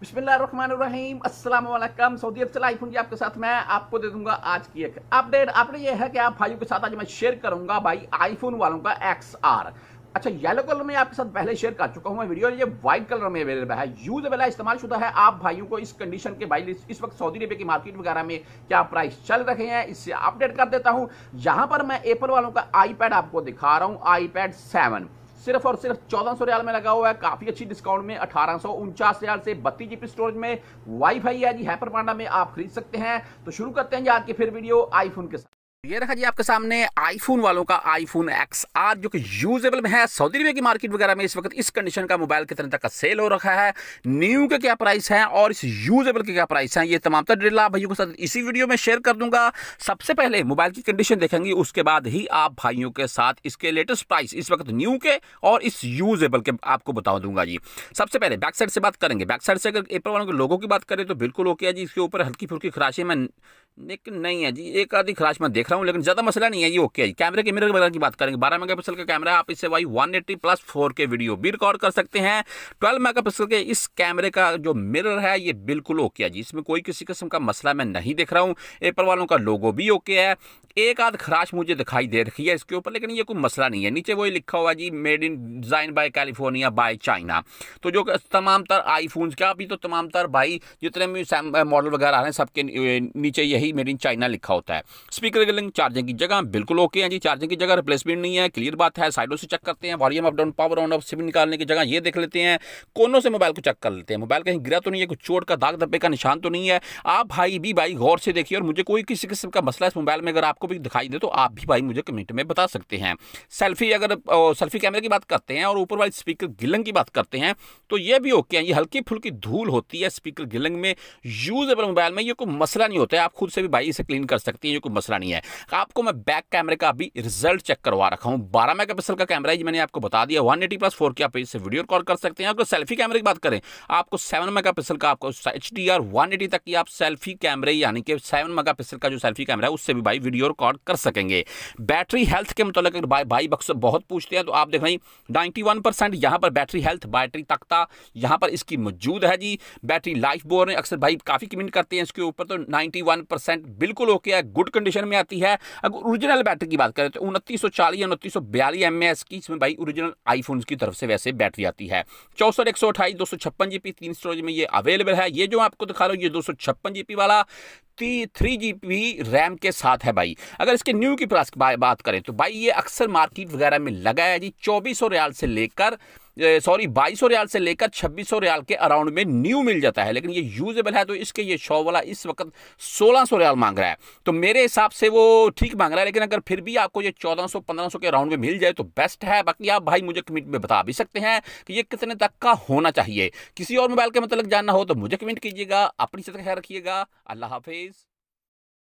बिस्मिल्लाम Saudi अरब से life हूँ आपके साथ मैं आपको दे दूंगा आज की एक अपडेट अपडेट ये है कि आप भाइयों के साथ आज मैं शेयर करूंगा भाई आईफोन वालों का एक्स आर अच्छा येलो कलर में आपके साथ पहले शेयर कर चुका हूं मैं वीडियो ये व्हाइट कलर में अवेलेबल है यूज अवेलेबल इस्तेमाल शुदा है आप भाइयों को इस कंडीशन के भाई इस वक्त सऊदी अरबिया की मार्केट वगैरह में क्या प्राइस चल रहे हैं इससे अपडेट कर देता हूं यहां पर मैं एपल वालों का आईपैड आपको दिखा रहा हूं आईपैड सेवन सिर्फ और सिर्फ चौदह सौ रियाल में लगा हुआ है काफी अच्छी डिस्काउंट में अठारह सौ उनचास रियाल से बत्तीस जीबी स्टोरेज में वाईफाई जी हैपर पांडा में आप खरीद सकते हैं तो शुरू करते हैं आज के फिर वीडियो आईफोन के साथ ये रखा जी आपके सामने आईफोन वालों का आईफोन एक्स आर जो कि यूजेबल में है सऊदी अरबिया की मार्केट वगैरह में इस वक्त इस कंडीशन का मोबाइल कितने तक का सेल हो रखा है न्यू के क्या प्राइस हैं और इस यूजेबल के क्या प्राइस हैं ये तमाम तर डिटेल भाइयों के साथ इसी वीडियो में शेयर कर दूंगा सबसे पहले मोबाइल की कंडीशन देखेंगे उसके बाद ही आप भाइयों के साथ इसके लेटेस्ट प्राइस इस वक्त न्यू के और इस यूजेबल के आपको बता दूंगा जी सबसे पहले बैक साइड से बात करेंगे बैक साइड से अगर एप्पल वालों के लोगों की बात करें तो बिल्कुल ओके है जी इसके ऊपर हल्की फुल्की खराशी में लेकिन नहीं है जी एक आधी खराश मैं देख रहा हूँ लेकिन ज़्यादा मसला नहीं है ये ओके है कैमरे के मिरर की बात करेंगे बारह मेगा पिक्सल का कैमरा आप इससे Y one eighty plus four K video भी रिकॉर्ड कर सकते हैं ट्वेल्व मेगा पिक्सल के इस कैमरे का जो मिरर है ये बिल्कुल ओके है जी इसमें कोई किसी किस्म का मसला मैं नहीं देख रहा हूँ एपल वालों का लोगो भी ओके है एक आध खराश मुझे दिखाई दे रखी है इसके ऊपर लेकिन ये कोई मसला नहीं है नीचे वही लिखा हुआ जी made in design by California by China तो जो तमाम तर आईफोन्स क्या अभी तो तमाम तर भाई जितने भी मॉडल वगैरह आ रहे हैं सबके नीचे यही ही मेड इन चाइना लिखा होता है स्पीकर रिगार्डिंग चार्जिंग की जगह बिल्कुल ओके हैं जी चार्जिंग की जगह रिप्लेसमेंट नहीं है क्लियर बात है साइडों से चेक करते हैं volume up down power on off SIM निकालने की जगह ये देख लेते हैं कोनों से मोबाइल को चेक कर लेते हैं मोबाइल कहीं गिरा तो नहीं है कुछ चोट का दाग धब्बे का निशान तो नहीं है आप भाई भी भाई गौर से देखिए और मुझे कोई किसी किस्म का मसला इस मोबाइल में अगर आपको भी दिखाई दे तो आप भी भाई मुझे कमेंट में बता सकते हैं सेल्फी अगर सेल्फी कैमरे की बात करते हैं और ऊपर वाली स्पीकर गिलंग की बात करते हैं तो ये भी ओके है ये हल्की फुल्की धूल होती है स्पीकर गिलंग में यूजेबल मोबाइल में ये कोई मसला नहीं होता है आप खुद से से भी भाई इसे क्लीन कर सकती है ये कोई मसला नहीं है आपको मैं बैक कैमरे का अभी रिजल्ट चेक करवा रखा हूँ बारह मेगा का कैमरा है मैंने आपको बता दिया वन एटी प्लस फोर के आप इससे वीडियो कॉल कर सकते हैं अगर सेल्फी कैमरे की बात करें आपको सेवन मेगा का आपको H D R one eighty तक की आप सेल्फी कैमरे यानी कि सेवन मेगा का जो सेल्फी कैमरा है उससे भी भाई वीडियो रिकॉर्ड कर सकेंगे बैटरी हेल्थ के मुताबिक अगर भाई भाई बक्सर बहुत पूछते हैं तो आप देख रहे हैं नाइन्टी वन परसेंट यहाँ पर बैटरी हेल्थ बैटरी तख्ता यहाँ पर इसकी मौजूद है जी बैटरी लाइफ बोर अक्सर भाई काफ़ी कमेंट करते हैं इसके ऊपर तो नाइन्टी परसेंट बिल्कुल ओके है गुड कंडीशन में आती है अगर ओरिजिनल बैटरी की बात करें तो उनतीस सौ चालीस उनतीस सौ बयालीस एम एस की इसमें भाई ओरिजिनल आईफोन की तरफ से वैसे बैटरी आती है चौसठ एक सौ अठाईस दो सौ छप्पन जी पी तीन स्टोरेज में ये अवेलेबल है ये जो आपको दिखा रहा हूँ ये दो सौ छप्पन जी पी वाला थ्री जी बी रैम के साथ है भाई अगर इसके न्यू की प्राइस की बात करें तो भाई ये अक्सर मार्केट वगैरह में लगा है जी चौबीस सौ रियाल से लेकर सॉरी बाईस रियाल से लेकर छब्बीस रियाल के अराउंड में न्यू मिल जाता है लेकिन ये यूजेबल है तो इसके ये शॉ वाला इस वक्त सोलह रियाल मांग रहा है तो मेरे हिसाब से वो ठीक मांग रहा है लेकिन अगर फिर भी आपको ये चौदह सौ के अराउंड में मिल जाए तो बेस्ट है बाकी आप भाई मुझे कमेंट में बता भी सकते हैं कि ये कितने तक का होना चाहिए किसी और मोबाइल के मतलब जानना हो तो मुझे कमेंट कीजिएगा अपनी से ख्याल रखिएगा अल्लाह हाफिज़